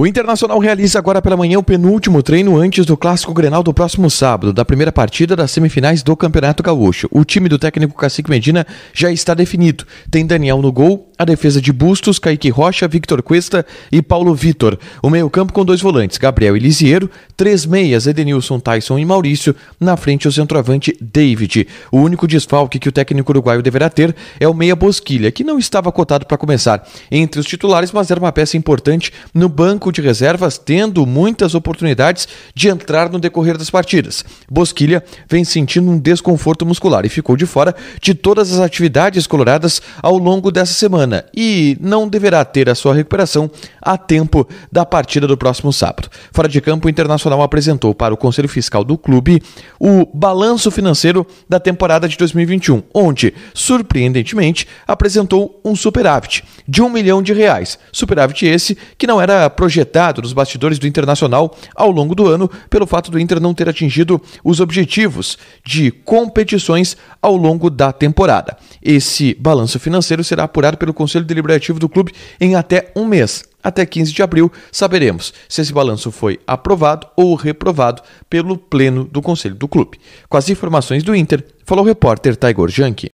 O Internacional realiza agora pela manhã o penúltimo treino antes do Clássico Grenal do próximo sábado, da primeira partida das semifinais do Campeonato Gaúcho. O time do técnico Cacique Medina já está definido. Tem Daniel no gol, a defesa de Bustos, Kaique Rocha, Victor Cuesta e Paulo Vitor. O meio-campo com dois volantes, Gabriel e Lisieiro, três meias, Edenilson, Tyson e Maurício. Na frente, o centroavante David. O único desfalque que o técnico uruguaio deverá ter é o meia Bosquilha, que não estava cotado para começar entre os titulares, mas era uma peça importante no banco de reservas, tendo muitas oportunidades de entrar no decorrer das partidas. Bosquilha vem sentindo um desconforto muscular e ficou de fora de todas as atividades coloradas ao longo dessa semana semana e não deverá ter a sua recuperação a tempo da partida do próximo sábado. Fora de campo, o Internacional apresentou para o Conselho Fiscal do clube o balanço financeiro da temporada de 2021, onde, surpreendentemente, apresentou um superávit de um milhão de reais. Superávit esse que não era projetado nos bastidores do Internacional ao longo do ano pelo fato do Inter não ter atingido os objetivos de competições ao longo da temporada. Esse balanço financeiro será apurado pelo Conselho Deliberativo do clube em até um mês. Até 15 de abril, saberemos se esse balanço foi aprovado ou reprovado pelo Pleno do Conselho do Clube. Com as informações do Inter, falou o repórter Taigor Janke.